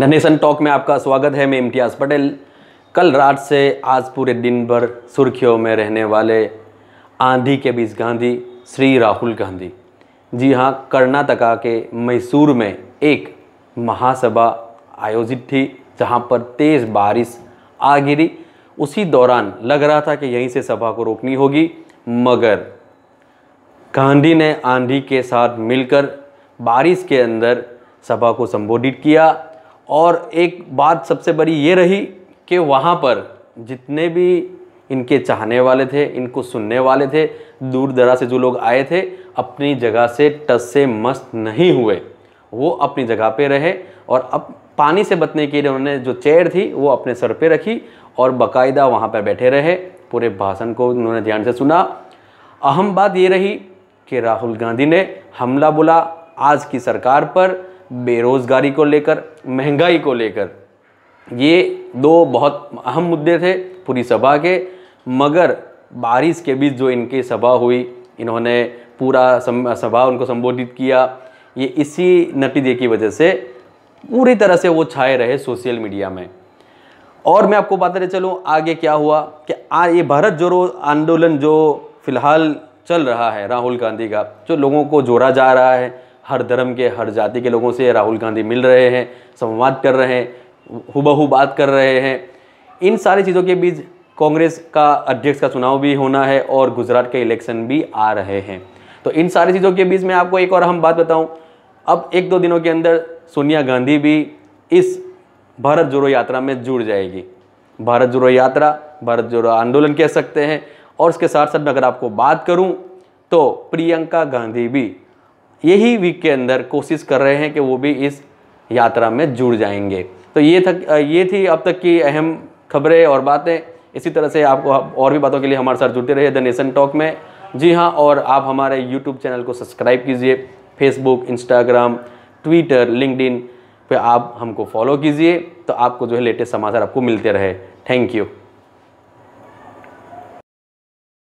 धनेशन talk में आपका स्वागत है मैं इम्तियाज़ पटेल कल रात से आज पूरे दिन भर सुर्खियों में रहने वाले आंधी के बीच गांधी श्री राहुल गांधी जी हां कर्नाटका के मैसूर में एक महासभा आयोजित थी जहां पर तेज़ बारिश आ गिरी उसी दौरान लग रहा था कि यहीं से सभा को रोकनी होगी मगर गांधी ने आंधी के साथ मिलकर बारिश के अंदर सभा को संबोधित किया और एक बात सबसे बड़ी ये रही कि वहाँ पर जितने भी इनके चाहने वाले थे इनको सुनने वाले थे दूर दराज से जो लोग आए थे अपनी जगह से टस से मस्त नहीं हुए वो अपनी जगह पे रहे और अब पानी से बचने के लिए उन्होंने जो चेयर थी वो अपने सर पे रखी और बाकायदा वहाँ पर बैठे रहे पूरे भाषण को उन्होंने ध्यान से सुना अहम बात ये रही कि राहुल गांधी ने हमला बोला आज की सरकार पर बेरोज़गारी को लेकर महंगाई को लेकर ये दो बहुत अहम मुद्दे थे पूरी सभा के मगर बारिश के बीच जो इनकी सभा हुई इन्होंने पूरा सभा उनको संबोधित किया ये इसी नतीजे की वजह से पूरी तरह से वो छाए रहे सोशल मीडिया में और मैं आपको बताते चलूँ आगे क्या हुआ कि आ ये भारत जोड़ो आंदोलन जो फिलहाल चल रहा है राहुल गांधी का जो लोगों को जोड़ा जा रहा है हर धर्म के हर जाति के लोगों से राहुल गांधी मिल रहे हैं संवाद कर रहे हैं हुबहू बात कर रहे हैं इन सारी चीज़ों के बीच कांग्रेस का अध्यक्ष का चुनाव भी होना है और गुजरात के इलेक्शन भी आ रहे हैं तो इन सारी चीज़ों के बीच मैं आपको एक और अहम बात बताऊं अब एक दो दिनों के अंदर सोनिया गांधी भी इस भारत जोड़ो यात्रा में जुड़ जाएगी भारत जोड़ो यात्रा भारत जोड़ो आंदोलन कह सकते हैं और इसके साथ साथ में अगर आपको बात करूँ तो प्रियंका गांधी भी यही वीक के अंदर कोशिश कर रहे हैं कि वो भी इस यात्रा में जुड़ जाएंगे तो ये थक ये थी अब तक की अहम खबरें और बातें इसी तरह से आपको और भी बातों के लिए हमारे साथ जुड़ते रहिए द नेशन टॉक में जी हाँ और आप हमारे यूट्यूब चैनल को सब्सक्राइब कीजिए फेसबुक इंस्टाग्राम ट्विटर लिंकड पे आप हमको फॉलो कीजिए तो आपको जो है लेटेस्ट समाचार आपको मिलते रहे थैंक यू